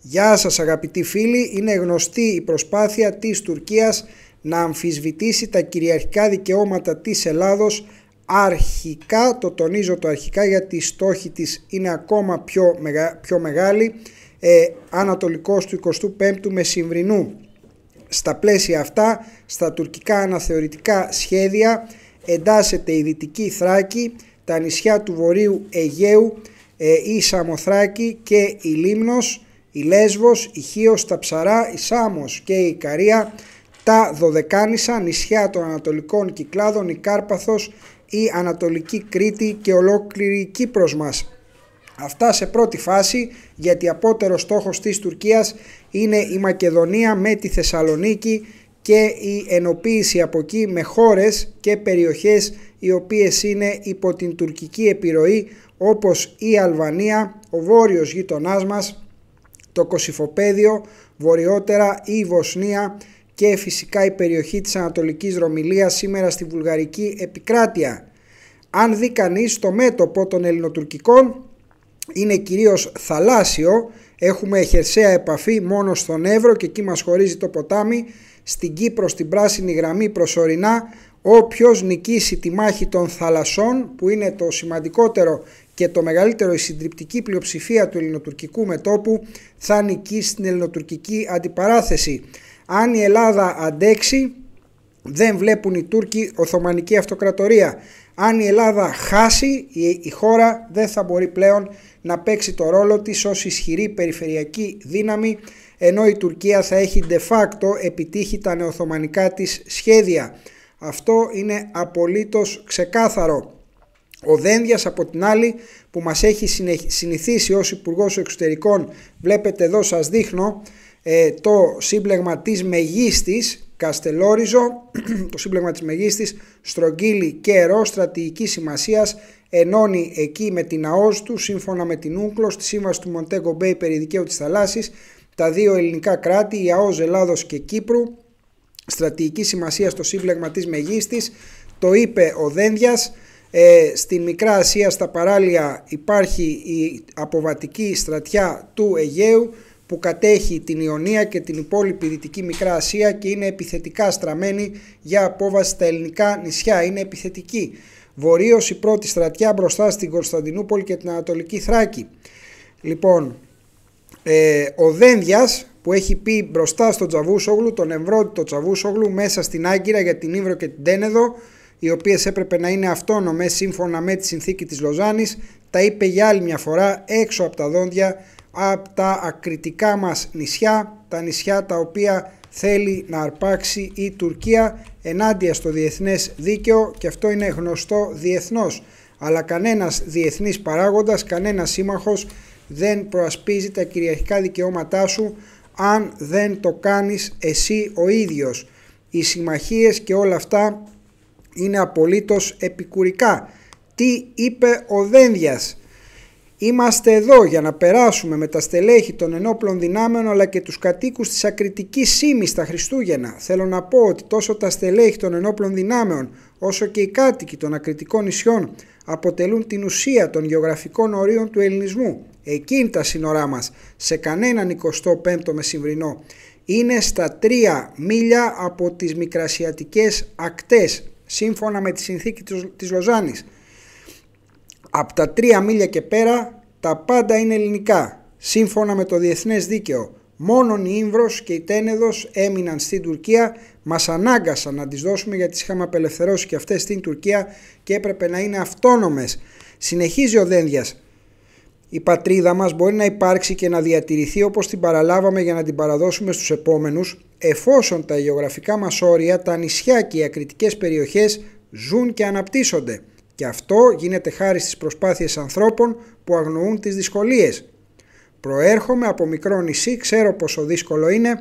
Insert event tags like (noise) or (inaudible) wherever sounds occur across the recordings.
Γεια σας αγαπητοί φίλοι, είναι γνωστή η προσπάθεια της Τουρκίας να αμφισβητήσει τα κυριαρχικά δικαιώματα της Ελλάδος αρχικά, το τονίζω το αρχικά γιατί η στόχη της είναι ακόμα πιο, μεγα, πιο μεγάλη, ε, ανατολικός του 25ου μεσημβρινού. Στα πλαίσια αυτά, στα τουρκικά αναθεωρητικά σχέδια εντάσσεται η Δυτική Θράκη, τα νησιά του Βορείου Αιγαίου, ε, η Σαμοθράκη και η Λίμνος, η Λέσβος, η Χίος, τα Ψαρά, η Σάμος και η Ικαρία, τα Δωδεκάνησα, νησιά των Ανατολικών Κυκλάδων, η Κάρπαθος, η Ανατολική Κρήτη και ολόκληρη Κύπρος μας. Αυτά σε πρώτη φάση γιατί απότερο στόχος της Τουρκίας είναι η Μακεδονία με τη Θεσσαλονίκη και η ενοποίηση από εκεί με χώρες και περιοχές οι οποίες είναι υπό την τουρκική επιρροή όπως η Αλβανία, ο βόρειος γειτονάς μας, το Κωσυφοπαίδιο, βορειότερα η Βοσνία και φυσικά η περιοχή της Ανατολικής Ρωμιλίας σήμερα στη βουλγαρική επικράτεια. Αν δει κανείς, το μέτωπο των ελληνοτουρκικών είναι κυρίως θαλάσσιο, έχουμε χερσαία επαφή μόνο στον Εύρο και εκεί μας χωρίζει το ποτάμι, στην Κύπρο στην πράσινη γραμμή προσωρινά, όποιος νικήσει τη μάχη των θαλασσών που είναι το σημαντικότερο και το μεγαλύτερο η συντριπτική πλειοψηφία του ελληνοτουρκικού μετόπου θα νικήσει στην ελληνοτουρκική αντιπαράθεση. Αν η Ελλάδα αντέξει δεν βλέπουν οι Τούρκοι Οθωμανική Αυτοκρατορία. Αν η Ελλάδα χάσει η χώρα δεν θα μπορεί πλέον να παίξει το ρόλο της ως ισχυρή περιφερειακή δύναμη ενώ η Τουρκία θα έχει de facto επιτύχει τα νεοθωμανικά της σχέδια. Αυτό είναι απολύτως ξεκάθαρο. Ο Δένδιας από την άλλη που μας έχει συνηθίσει ως υπουργός Εξωτερικών βλέπετε εδώ σας δείχνω ε, το σύμπλεγμα της μεγίστης, Καστελόριζο, (clears throat) το σύμπλεγμα της μεγίστης, Στρογγύλη και ερώ, στρατηγική σημασίας ενώνει εκεί με την ΑΟΣ του σύμφωνα με την Ούκλο, στη σύμβαση του Μοντέγκο Μπέι περί δικαίου της θαλάσσης τα δύο ελληνικά κράτη, η ΑΟΣ Ελλάδος και Κύπρου στρατηγική σημασία στο σύμπλεγμα της Μεγίστης το είπε ο δένδιας. Ε, στη Μικρά Ασία στα παράλια υπάρχει η αποβατική στρατιά του Αιγαίου που κατέχει την Ιωνία και την υπόλοιπη Δυτική Μικρά Ασία και είναι επιθετικά στραμμένη για απόβαση στα ελληνικά νησιά. Είναι επιθετική. Βορείως η πρώτη στρατιά μπροστά στην Κωνσταντινούπολη και την Ανατολική Θράκη. Λοιπόν, ε, ο Δένδιας που έχει πει μπροστά στον Τσαβούσογλου, τον Ευρώτητο Τσαβούσογλου, μέσα στην Άγκυρα για την Ήβρο και την Τένεδο, οι οποίες έπρεπε να είναι αυτόνομες σύμφωνα με τη συνθήκη της Λοζάνης, τα είπε για άλλη μια φορά έξω από τα δόντια, από τα ακριτικά μας νησιά, τα νησιά τα οποία θέλει να αρπάξει η Τουρκία ενάντια στο διεθνές δίκαιο και αυτό είναι γνωστό διεθνώς. Αλλά κανένας διεθνής παράγοντας, κανένας σύμμαχος δεν προασπίζει τα κυριαρχικά δικαιώματά σου αν δεν το κάνεις εσύ ο ίδιος. Οι συμμαχίες και όλα αυτά είναι απολύτως επικουρικά. Τι είπε ο Δένδιας. Είμαστε εδώ για να περάσουμε με τα στελέχη των ενόπλων δυνάμεων αλλά και τους κατοίκους της ακριτικής σήμης τα Χριστούγεννα. Θέλω να πω ότι τόσο τα στελέχη των ενόπλων δυνάμεων όσο και οι κάτοικοι των ακριτικών νησιών αποτελούν την ουσία των γεωγραφικών ορίων του ελληνισμού. Εκείνη τα σύνορά μας, σε κανέναν 25ο μεσημβρινό, είναι στα 3 μίλια από τις μικρασιατικές ακτές σύμφωνα με τη συνθήκη της Λοζάνης. Από τα τρία μίλια και πέρα τα πάντα είναι ελληνικά, σύμφωνα με το διεθνές δίκαιο. Μόνον η Ήμβρος και η Τένεδος έμειναν στην Τουρκία, μας ανάγκασαν να τις δώσουμε γιατί τις είχαμε απελευθερώσει και αυτές στην Τουρκία και έπρεπε να είναι αυτόνομες. Συνεχίζει ο Δένδιας. Η πατρίδα μας μπορεί να υπάρξει και να διατηρηθεί όπως την παραλάβαμε για να την παραδώσουμε στους επόμενους, εφόσον τα γεωγραφικά μας όρια, τα νησιά και οι ακριτικές περιοχές ζουν και αναπτύσσονται. Και αυτό γίνεται χάρη στις προσπάθειες ανθρώπων που αγνοούν τις δυσκολίες. Προέρχομαι από μικρό νησί, ξέρω πόσο δύσκολο είναι,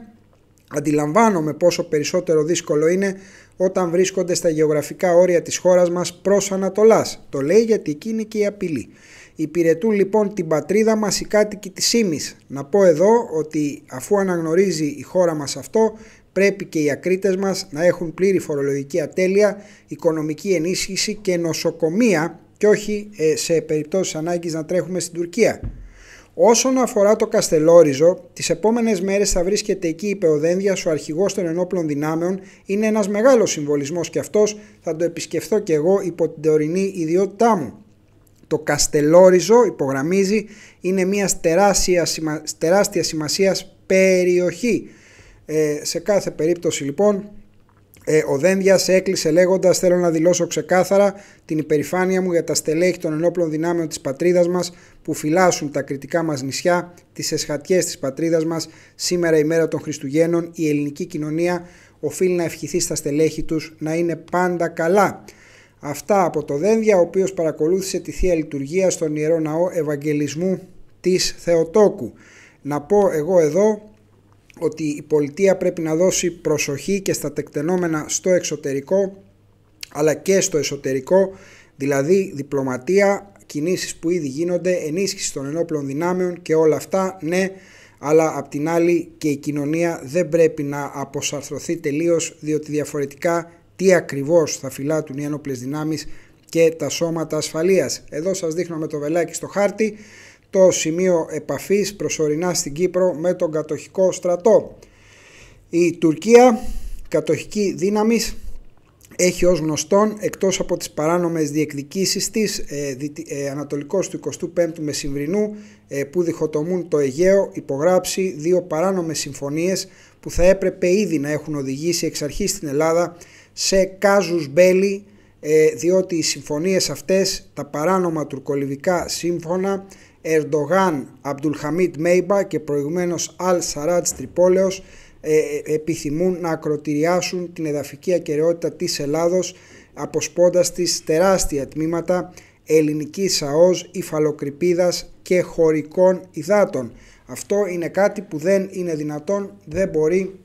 αντιλαμβάνομαι πόσο περισσότερο δύσκολο είναι όταν βρίσκονται στα γεωγραφικά όρια της χώρας μας προς Ανατολάς. Το λέει γιατί εκεί είναι και η απειλή. Υπηρετούν λοιπόν την πατρίδα μας οι κάτοικοι της Ήμης. Να πω εδώ ότι αφού αναγνωρίζει η χώρα μας αυτό, πρέπει και οι ακρίτες μας να έχουν πλήρη φορολογική ατέλεια, οικονομική ενίσχυση και νοσοκομεία και όχι ε, σε περιπτώσεις ανάγκης να τρέχουμε στην Τουρκία. Όσον αφορά το Καστελόριζο, τις επόμενες μέρες θα βρίσκεται εκεί η Πεοδένδια, ο αρχηγός των ενόπλων δυνάμεων. Είναι ένας μεγάλος συμβολισμός και αυτός θα το επισκεφθώ και εγώ υπό την τωρινή ιδιότητά μου. Το Καστελόριζο, υπογραμμίζει, είναι μια τεράστια, σημασίας περιοχή. Ε, σε κάθε περίπτωση λοιπόν ε, ο Δένδιας έκλεισε λέγοντας: Θέλω να δηλώσω ξεκάθαρα την υπερηφάνεια μου για τα στελέχη των ενόπλων δυνάμεων της πατρίδας μας που φυλάσσουν τα κριτικά μας νησιά, τις εσχατιές της πατρίδας μας. Σήμερα, η μέρα των Χριστουγέννων, η ελληνική κοινωνία οφείλει να ευχηθεί στα στελέχη τους να είναι πάντα καλά. Αυτά από το Δένδια, ο οποίος παρακολούθησε τη θεία λειτουργία στον ιερό ναό Ευαγγελισμού της Θεοτόκου. Να πω εγώ εδώ ότι η πολιτεία πρέπει να δώσει προσοχή και στα τεκτενόμενα στο εξωτερικό αλλά και στο εσωτερικό, δηλαδή διπλωματία, κινήσεις που ήδη γίνονται, ενίσχυση των ενόπλων δυνάμεων και όλα αυτά, ναι, αλλά απ' την άλλη και η κοινωνία δεν πρέπει να αποσαρθρωθεί τελείως, διότι διαφορετικά τι ακριβώς θα φυλάτουν οι ενόπλες δυνάμεις και τα σώματα ασφαλείας. Εδώ σας δείχνω με το βελάκι στο χάρτη το σημείο επαφής προσωρινά στην Κύπρο με τον κατοχικό στρατό. Η Τουρκία, κατοχική δύναμης, έχει ως γνωστόν, εκτός από τις παράνομες διεκδικήσεις της, ε, ε ανατολικός του 25ου Μεσημβρινού, ε, που διχοτομούν το Αιγαίο, υπογράψει δύο παράνομες συμφωνίες που θα έπρεπε ήδη να έχουν οδηγήσει εξ αρχής στην Ελλάδα σε κάζους μπέλη, ε, διότι οι συμφωνίες αυτές, τα παράνομα τουρκολιβικά σύμφωνα, Ερντογάν Αμπτουλχαμίτ Μέιμπα και προηγουμένως Αλ Σαράτς Τρυπόλεως ε, ε, επιθυμούν να ακροτηριάσουν την εδαφική ακαιρεότητα της Ελλάδος αποσπώντας της τεράστια τμήματα ελληνικής ΑΟΣ, υφαλοκρηπίδας και χωρικών υδάτων. Αυτό είναι κάτι που δεν είναι δυνατόν, δεν μπορεί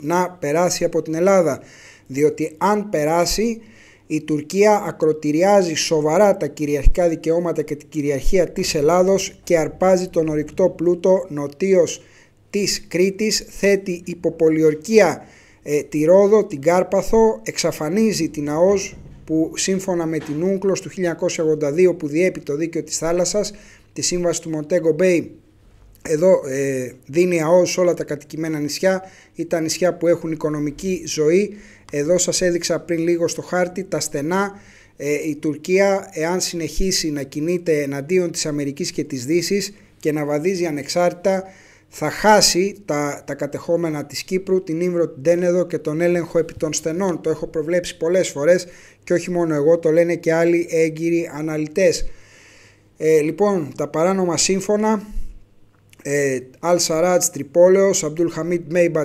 να περάσει από την Ελλάδα, διότι αν περάσει η Τουρκία ακροτηριάζει σοβαρά τα κυριαρχικά δικαιώματα και την κυριαρχία της Ελλάδος και αρπάζει τον ορυκτό πλούτο νοτίος. της Κρήτης, θέτει υποπολιορκία ε, τη Ρόδο, την Κάρπαθο, εξαφανίζει την ΑΟΣ που σύμφωνα με την Ούγκλος του 1982 που διέπει το δίκαιο της θάλασσας, τη σύμβαση του Μοντέγκο Μπέι εδώ ε, δίνει ΑΟΣ όλα τα κατοικημένα νησιά ή τα νησιά που έχουν οικονομική ζωή. Εδώ σας έδειξα πριν λίγο στο χάρτη τα στενά. Ε, η Τουρκία εάν συνεχίσει να κινείται εναντίον της Αμερικής και της Δύσης και να βαδίζει ανεξάρτητα θα χάσει τα, τα κατεχόμενα της Κύπρου, την Ήμβρο, την Τένεδο και τον έλεγχο επί των στενών. Το έχω προβλέψει πολλές φορές και όχι μόνο εγώ, το λένε και άλλοι έγκυροι αναλυτές. Ε, λοιπόν, τα παράνομα σύμφωνα ε, Αλ Σαράτς Τρυπόλεως, Αμπτούλ Χαμίτ Μέιμπα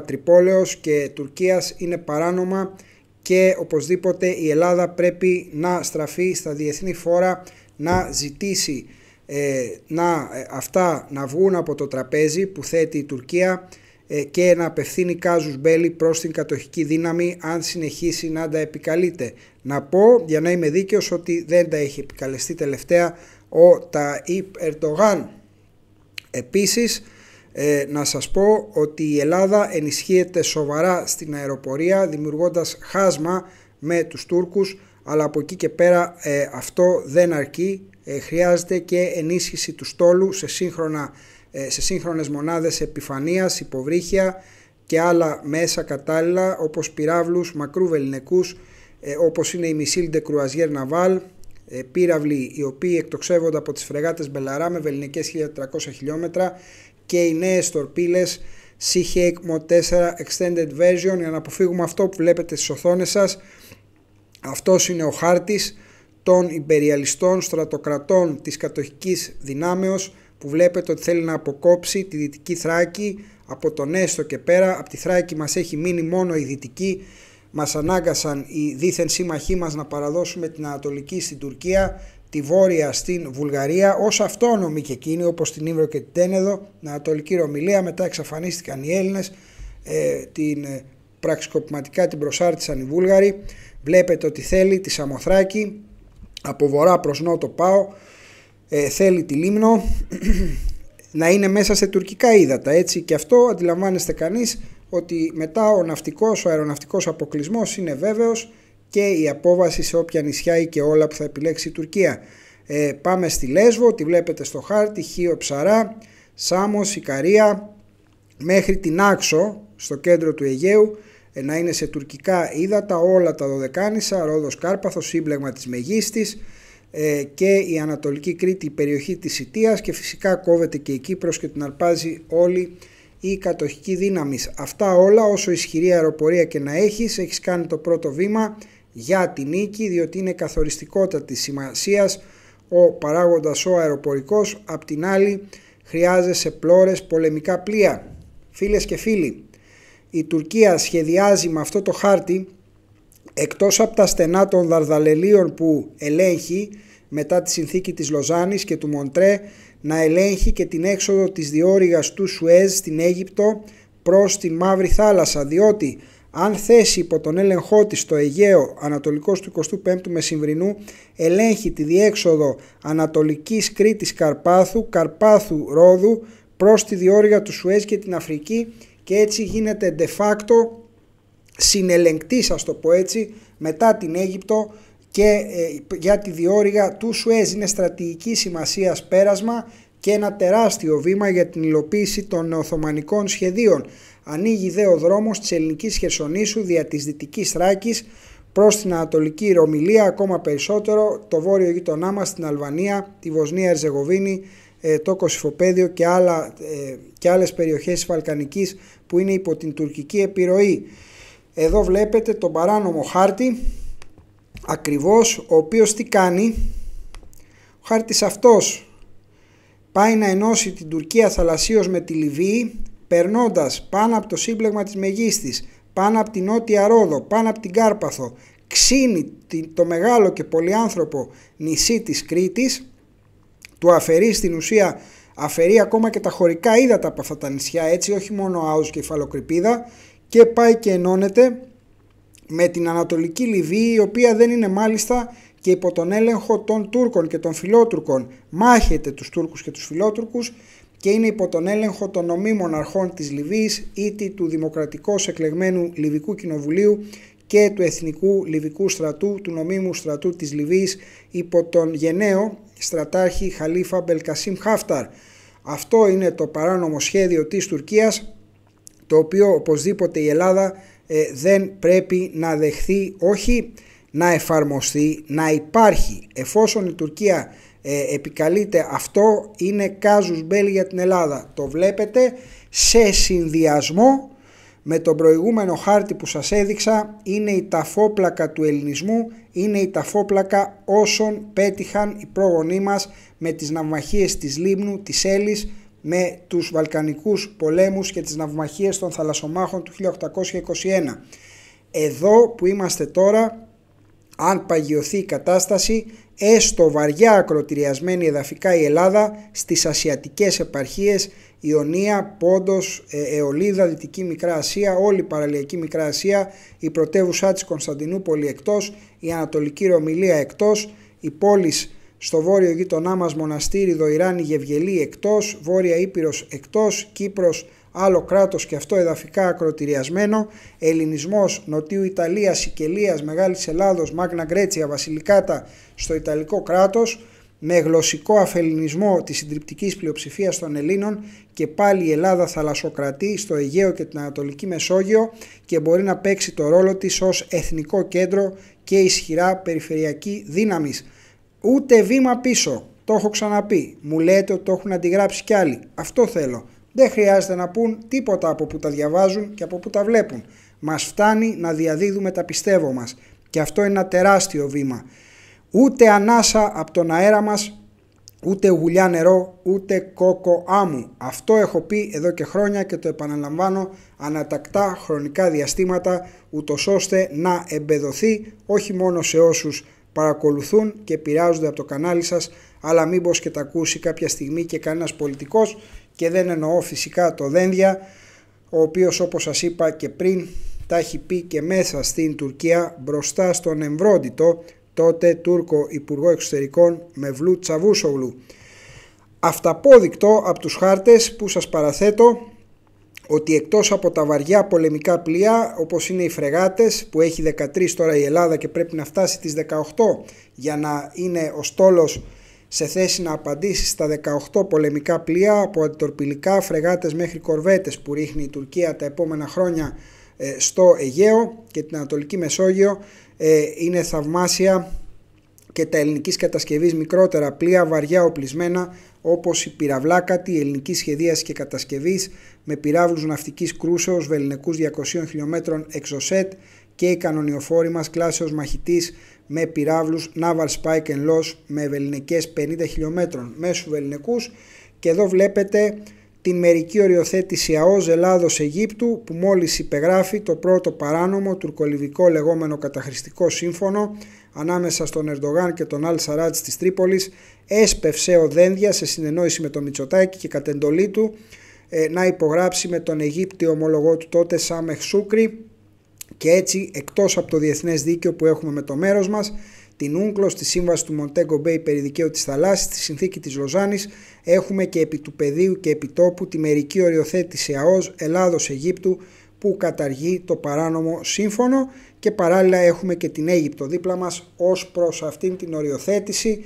και Τουρκίας είναι παράνομα και οπωσδήποτε η Ελλάδα πρέπει να στραφεί στα διεθνή φόρα να ζητήσει ε, να, ε, αυτά να βγουν από το τραπέζι που θέτει η Τουρκία ε, και να απευθύνει κάζους μπέλη προς την κατοχική δύναμη αν συνεχίσει να τα επικαλείται. Να πω για να είμαι δίκαιος ότι δεν τα έχει επικαλεστεί τελευταία ο Ταΐπ Ερτογάν. Επίσης, ε, να σας πω ότι η Ελλάδα ενισχύεται σοβαρά στην αεροπορία δημιουργώντας χάσμα με τους Τούρκους αλλά από εκεί και πέρα ε, αυτό δεν αρκεί. Ε, χρειάζεται και ενίσχυση του στόλου σε, σύγχρονα, σε σύγχρονες μονάδες επιφανείας, υποβρύχια και άλλα μέσα κατάλληλα όπως πυράβλους, μακρού βεληνικούς όπως είναι η Μισήλ Κρουαζιέρ Ναβάλ, ε, πύραυλοι οι οποίοι εκτοξεύονται από τις φρεγάτες Μπελαρά με βεληνικές 1300 χιλιόμετρα και οι νέες τορπίλες σύχεικ 4 Extended Version για να αποφύγουμε αυτό που βλέπετε στις οθόνες σας αυτός είναι ο χάρτης των υπεριαλιστών στρατοκρατών της κατοχικής δυνάμεως που βλέπετε ότι θέλει να αποκόψει τη Δυτική Θράκη από τον Έστω και πέρα. Από τη Θράκη μας έχει μείνει μόνο η Δυτική μας ανάγκασαν οι δίθεν σύμμαχοί μας να παραδώσουμε την Ανατολική στην Τουρκία, τη Βόρεια στην Βουλγαρία, ως αυτόνομη και εκείνη όπως την Ήβρο και την Τένεδο, την Ανατολική Ρωμιλία, μετά εξαφανίστηκαν οι Έλληνες, ε, την ε, πραξικοπηματικά την προσάρτησαν οι Βούλγαροι, βλέπετε ότι θέλει τη Σαμοθράκη, από βορρά προς νότο πάω, ε, θέλει τη Λίμνο, (clears throat) να είναι μέσα σε τουρκικά ύδατα έτσι και αυτό αντιλαμβάνεστε κανείς ότι μετά ο ναυτικός, ο αεροναυτικός αποκλεισμός είναι βέβαιος και η απόβαση σε όποια νησιά ή και όλα που θα επιλέξει η Τουρκία. Ε, πάμε στη Λέσβο, τη βλέπετε στο χάρτη, Χίο Ψαρά, Σάμος, Ικαρία, μέχρι την Άξο, στο κέντρο του Αιγαίου, ε, να είναι σε τουρκικά ύδατα όλα τα Δωδεκάνησα, Ρόδος Κάρπαθος, σύμπλεγμα της Μεγίστης ε, και η Ανατολική Κρήτη, η περιοχή της Ιτίας και φυσικά κόβεται και η Κύπρος και την αρπάζει όλη ή κατοχική δύναμη. Αυτά όλα, όσο ισχυρή αεροπορία και να έχεις, Έχεις κάνει το πρώτο βήμα για τη νίκη, διότι είναι καθοριστικότατη σημασίας ο παράγοντας ο αεροπορικός, απ' την άλλη χρειάζεσαι πλώρες πολεμικά πλοία. Φίλες και φίλοι, η Τουρκία σχεδιάζει με αυτό το χάρτη, εκτός από τα στενά των δαρδαλελίων που ελέγχει μετά τη συνθήκη της Λοζάνης και του Μοντρέ, να ελέγχει και την έξοδο της διόρυγας του Σουέζ στην Αίγυπτο προς τη Μαύρη Θάλασσα, διότι αν θέσει υπό τον έλεγχό της το Αιγαίο ανατολικός του 25ου Μεσημβρινού, ελέγχει τη διέξοδο ανατολικής Κρήτης Καρπάθου, Καρπάθου Ρόδου προς τη διόρυγα του Σουέζ και την Αφρική και έτσι γίνεται de facto συνελεγκτής, ας το πω έτσι, μετά την Αίγυπτο και ε, για τη διόρυγα του Σουέζ είναι στρατηγική σημασίας πέρασμα και ένα τεράστιο βήμα για την υλοποίηση των Οθωμανικών σχεδίων. Ανοίγει δε ο δρόμος της ελληνικής χερσονήσου δια της Δυτικής Θράκης προς την Ανατολική Ρωμιλία, ακόμα περισσότερο το βόρειο γειτονά μας στην Αλβανία, τη Βοσνία Ερζεγοβίνη, ε, το Κωσυφοπαίδιο και, άλλα, ε, και άλλες περιοχές της που είναι υπό την τουρκική επιρροή. Εδώ βλέπετε τον παράνομο χάρτη ακριβώς ο οποίος τι κάνει ο χάρτης αυτός πάει να ενώσει την Τουρκία θαλασσίως με τη Λιβύη περνώντας πάνω από το σύμπλεγμα της Μεγίστης, πάνω από την Νότια Ρόδο, πάνω από την Κάρπαθο, ξύνει το μεγάλο και πολυάνθρωπο νησί της Κρήτης, του αφαιρεί στην ουσία αφαιρεί ακόμα και τα χωρικά ύδατα από αυτά τα νησιά έτσι, όχι μόνο άους και Φαλοκρηπίδα και πάει και ενώνεται με την Ανατολική Λιβύη η οποία δεν είναι μάλιστα και υπό τον έλεγχο των Τούρκων και των Φιλότουρκων μάχεται τους Τούρκους και τους Φιλότουρκους και είναι υπό τον έλεγχο των νομίμων αρχών της Λιβύης ή του δημοκρατικού εκλεγμένου Λιβυκού Κοινοβουλίου και του Εθνικού Λιβυκού Στρατού, του νομίμου στρατού της Λιβύης υπό τον γενναίο στρατάρχη Χαλίφα Μπελκασίμ Χάφταρ. Αυτό είναι το παράνομο σχέδιο της Τουρκίας το οποίο οπωσδήποτε η Ελλάδα ε, δεν πρέπει να δεχθεί όχι να εφαρμοστεί, να υπάρχει. Εφόσον η Τουρκία ε, επικαλείται αυτό είναι κάζους μπέλ για την Ελλάδα. Το βλέπετε σε συνδυασμό με τον προηγούμενο χάρτη που σας έδειξα είναι η ταφόπλακα του ελληνισμού, είναι η ταφόπλακα όσων πέτυχαν οι πρόγονοί μας με τις ναυμαχίες της Λίμνου, της Έλλης, με τους Βαλκανικούς πολέμους και τις ναυμαχίες των θαλασσομάχων του 1821. Εδώ που είμαστε τώρα, αν παγιωθεί η κατάσταση, έστω βαριά ακροτηριασμένη εδαφικά η Ελλάδα στις ασιατικές επαρχίες, Ιωνία, Πόντος, ε, Εολίδα, Δυτική Μικρά Ασία, όλη η παραλιακή Μικρά Ασία, η πρωτεύουσά της Κωνσταντινούπολη εκτός, η Ανατολική Ρωμιλία εκτός, οι στο βόρειο γείτονά μας μοναστήρι Δοϊράνη Γευγελή εκτός, Βόρεια Ήπειρος εκτός, Κύπρος άλλο κράτος και αυτό εδαφικά ακροτηριασμένο, Ελληνισμός Νοτιού Ιταλίας, Σικελίας, Μεγάλης Ελλάδος, Μάγνα Γκρέτσια, Βασιλικάτα στο Ιταλικό κράτος, με γλωσσικό αφελινισμό της συντριπτικής πλειοψηφίας των Ελλήνων και πάλι η Ελλάδα θαλασσοκρατεί στο Αιγαίο και την Ανατολική Μεσόγειο και μπορεί να παίξει το ρόλο της ως εθνικό κέντρο και ισχυρά περιφερειακή δύναμης. Ούτε βήμα πίσω. Το έχω ξαναπεί. Μου λέτε ότι το έχουν αντιγράψει κι άλλοι. Αυτό θέλω. Δεν χρειάζεται να πούν τίποτα από που τα διαβάζουν και από που τα βλέπουν. Μας φτάνει να διαδίδουμε τα πιστεύω μας. Και αυτό είναι ένα τεράστιο βήμα. Ούτε ανάσα από τον αέρα μας, ούτε γουλιά νερό, ούτε κόκο άμμου. Αυτό έχω πει εδώ και χρόνια και το επαναλαμβάνω ανατακτά χρονικά διαστήματα, ούτως ώστε να εμπεδοθεί όχι μόνο σε όσους παρακολουθούν και επηρεάζονται από το κανάλι σας αλλά μήπως και τα ακούσει κάποια στιγμή και κανένας πολιτικός και δεν εννοώ φυσικά το Δένδια ο οποίος όπως σας είπα και πριν τα έχει πει και μέσα στην Τουρκία μπροστά στον Εμβρόντιτο τότε Τούρκο Υπουργό Εξωτερικών Μευλού Τσαβούσογλου. Αυταπόδεικτο από τους χάρτες που σας παραθέτω ότι εκτός από τα βαριά πολεμικά πλοία όπως είναι οι φρεγάτες που έχει 13 τώρα η Ελλάδα και πρέπει να φτάσει τις 18 για να είναι ο στόλος σε θέση να απαντήσει στα 18 πολεμικά πλοία από αντιτορπιλικά φρεγάτες μέχρι κορβέτες που ρίχνει η Τουρκία τα επόμενα χρόνια ε, στο Αιγαίο και την Ανατολική Μεσόγειο ε, είναι θαυμάσια και τα ελληνικής κατασκευής μικρότερα πλοία βαριά οπλισμένα όπως η πυραυλάκατη ελληνική σχεδίαση και κατασκευής με πυράβλους ναυτικής κρούσεως βεληνικούς 200 χιλιόμετρων εξοσέτ και η κανονιοφόρη μας κλάσεως μαχητής με πυράβλους Naval Spike and Loss με βεληνικές 50 χιλιόμετρων μέσου βεληνικούς και εδώ βλέπετε την μερική οριοθέτηση ΑΟΣ Ελλάδος-Αιγύπτου που μόλις υπεγράφει το πρώτο παράνομο τουρκολιβικό λεγόμενο καταχρηστικό σύμφωνο ανάμεσα στον Ερντογάν και τον Αλ Σαράτ της Τρίπολης έσπευσε ο Δένδια σε συνεννόηση με τον Μητσοτάκη και κατ' εντολή του ε, να υπογράψει με τον Αιγύπτιο ομολογό του τότε Σάμεχ Σούκρι και έτσι εκτός από το διεθνές δίκαιο που έχουμε με το μέρος μας την ούγκλο τη Σύμβαση του Μοντέγκο Μπέι περί δικαίου της θαλάσσης, τη Συνθήκη της Λοζάνης, έχουμε και επί του πεδίου και επί τόπου τη μερική οριοθέτηση ΑΟΣ Ελλάδος-Αιγύπτου που καταργεί το παράνομο σύμφωνο και παράλληλα έχουμε και την Αίγυπτο δίπλα μας ως προς αυτήν την οριοθέτηση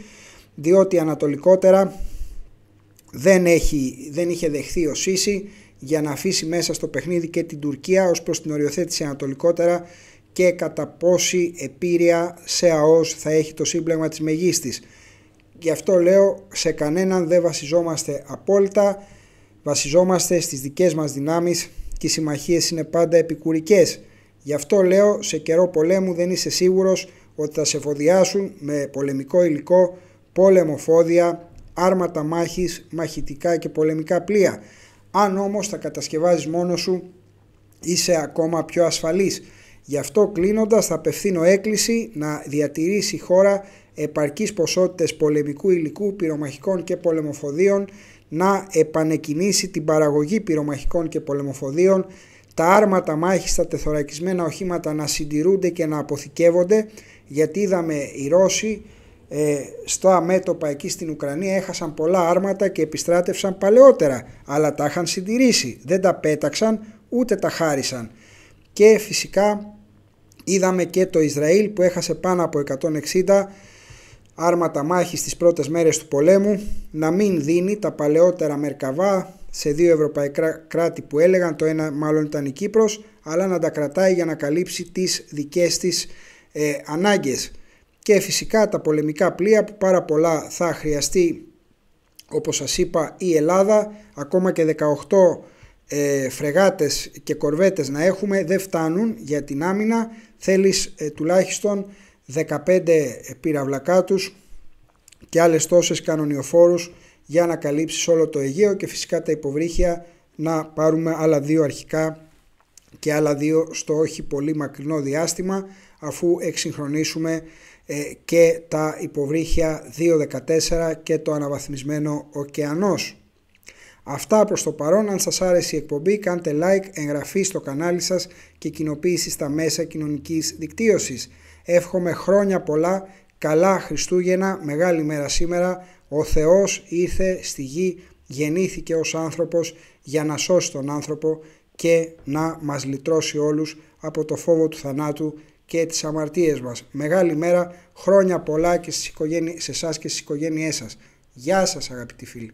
διότι ανατολικότερα δεν, έχει, δεν είχε δεχθεί ο Σίση για να αφήσει μέσα στο παιχνίδι και την Τουρκία ως προς την οριοθέτηση ανατολικότερα και κατά πόση επίρρεια σε ΑΟΣ θα έχει το σύμπλεγμα της Μεγίστης. Γι' αυτό λέω σε κανέναν δεν βασιζόμαστε απόλυτα, βασιζόμαστε στις δικές μας δυνάμεις και οι συμμαχίες είναι πάντα επικουρικές. Γι' αυτό λέω σε καιρό πολέμου δεν είσαι σίγουρος ότι θα σε φοδιάσουν με πολεμικό υλικό, πολεμοφόδια, άρματα μάχης, μαχητικά και πολεμικά πλοία. Αν όμως τα κατασκευάζεις μόνος σου είσαι ακόμα πιο ασφαλής. Γι' αυτό κλείνοντας θα απευθύνω έκκληση να διατηρήσει η χώρα επαρκείς ποσότητες πολεμικού υλικού, πυρομαχικών και πολεμοφοδίων, να επανεκκινήσει την παραγωγή πυρομαχικών και πολεμοφοδίων, τα άρματα μάχη στα τεθωρακισμένα οχήματα να συντηρούνται και να αποθηκεύονται γιατί είδαμε οι Ρώσοι ε, στα εκεί στην Ουκρανία έχασαν πολλά άρματα και επιστράτευσαν παλαιότερα αλλά τα είχαν συντηρήσει, δεν τα πέταξαν ούτε τα χάρισαν και φυσικά είδαμε και το Ισραήλ που έχασε πάνω από 160 άρματα μάχης στις πρώτες μέρες του πολέμου να μην δίνει τα παλαιότερα Μερκαβά σε δύο ευρωπαϊκά κράτη που έλεγαν, το ένα μάλλον ήταν η Κύπρος, αλλά να τα κρατάει για να καλύψει τις δικές της ε, ανάγκες. Και φυσικά τα πολεμικά πλοία που πάρα πολλά θα χρειαστεί, όπως σας είπα, η Ελλάδα, ακόμα και 18 ε, φρεγάτες και κορβέτες να έχουμε δεν φτάνουν για την άμυνα, θέλεις ε, τουλάχιστον 15 πυραυλακάτους και άλλες τόσες κανονιοφόρους για να καλύψεις όλο το Αιγαίο και φυσικά τα υποβρύχια να πάρουμε άλλα δύο αρχικά και άλλα δύο στο όχι πολύ μακρινό διάστημα αφού εξυγχρονίσουμε ε, και τα υποβρύχια 2.14 και το αναβαθμισμένο ωκεανός. Αυτά προς το παρόν, αν σας άρεσε η εκπομπή κάντε like, εγγραφή στο κανάλι σας και κοινοποίηση στα μέσα κοινωνικής δικτύωσης. Εύχομαι χρόνια πολλά, καλά Χριστούγεννα, μεγάλη μέρα σήμερα, ο Θεός ήρθε στη γη, γεννήθηκε ως άνθρωπος για να σώσει τον άνθρωπο και να μας λυτρώσει όλους από το φόβο του θανάτου και τις αμαρτίες μας. Μεγάλη μέρα, χρόνια πολλά και σε εσάς και στις οικογένειές σας. Γεια σας αγαπητοί φίλοι.